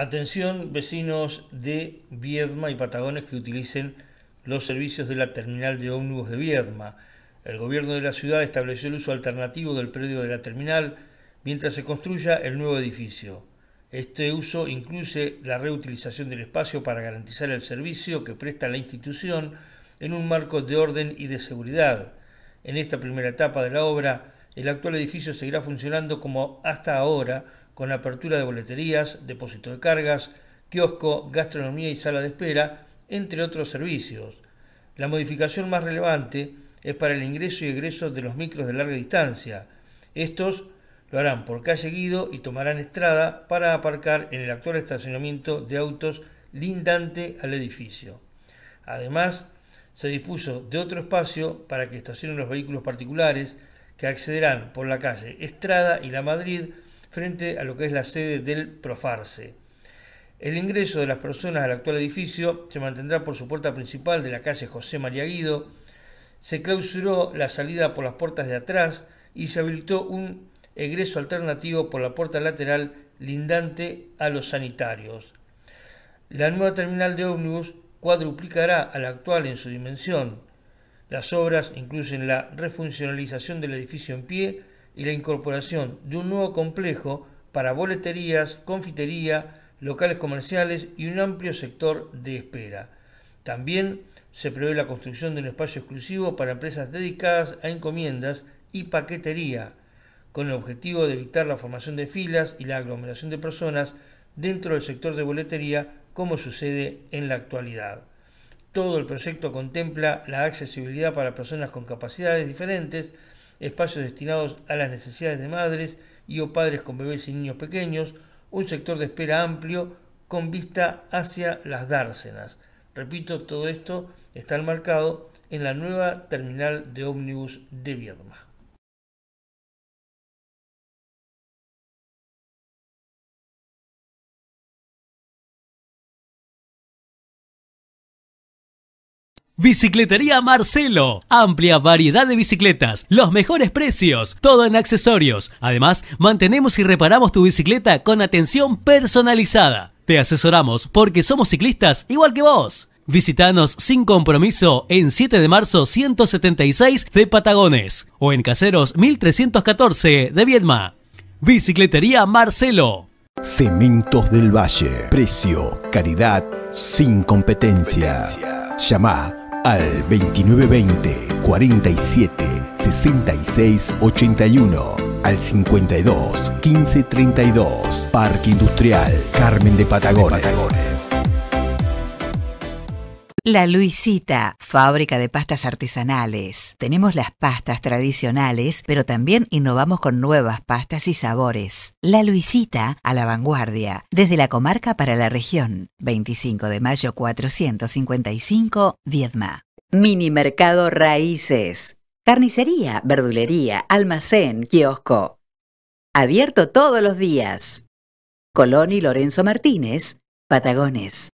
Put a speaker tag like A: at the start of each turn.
A: Atención vecinos de Viedma y Patagones que utilicen los servicios de la terminal de ómnibus de Viedma. El gobierno de la ciudad estableció el uso alternativo del predio de la terminal mientras se construya el nuevo edificio. Este uso incluye la reutilización del espacio para garantizar el servicio que presta la institución en un marco de orden y de seguridad. En esta primera etapa de la obra, el actual edificio seguirá funcionando como hasta ahora con apertura de boleterías, depósito de cargas, kiosco, gastronomía y sala de espera, entre otros servicios. La modificación más relevante es para el ingreso y egreso de los micros de larga distancia. Estos lo harán por calle Guido y tomarán estrada para aparcar en el actual estacionamiento de autos lindante al edificio. Además, se dispuso de otro espacio para que estacionen los vehículos particulares que accederán por la calle Estrada y La Madrid frente a lo que es la sede del Profarse. El ingreso de las personas al actual edificio se mantendrá por su puerta principal de la calle José María Guido. Se clausuró la salida por las puertas de atrás y se habilitó un egreso alternativo por la puerta lateral lindante a los sanitarios. La nueva terminal de ómnibus cuadruplicará a la actual en su dimensión. Las obras incluyen la refuncionalización del edificio en pie, y la incorporación de un nuevo complejo para boleterías, confitería, locales comerciales y un amplio sector de espera. También se prevé la construcción de un espacio exclusivo para empresas dedicadas a encomiendas y paquetería, con el objetivo de evitar la formación de filas y la aglomeración de personas dentro del sector de boletería como sucede en la actualidad. Todo el proyecto contempla la accesibilidad para personas con capacidades diferentes, espacios destinados a las necesidades de madres y o padres con bebés y niños pequeños, un sector de espera amplio con vista hacia las dársenas. Repito, todo esto está enmarcado en la nueva terminal de ómnibus de Viedma. Bicicletería Marcelo. Amplia variedad de bicicletas, los mejores precios,
B: todo en accesorios. Además, mantenemos y reparamos tu bicicleta con atención personalizada. Te asesoramos porque somos ciclistas igual que vos. Visítanos sin compromiso en 7 de marzo 176 de Patagones o en Caseros 1314 de Viedma. Bicicletería Marcelo. Cementos del Valle. Precio, caridad, sin competencia. competencia. Llamá al 2920 47 66 81 al 52 15 32 Parque Industrial Carmen de De Patagones.
C: La Luisita, fábrica de pastas artesanales. Tenemos las pastas tradicionales, pero también innovamos con nuevas pastas y sabores. La Luisita, a la vanguardia, desde la comarca para la región. 25 de mayo 455, Viedma. Mini Mercado Raíces. Carnicería, verdulería, almacén, kiosco. Abierto todos los días. Colón y Lorenzo Martínez, Patagones.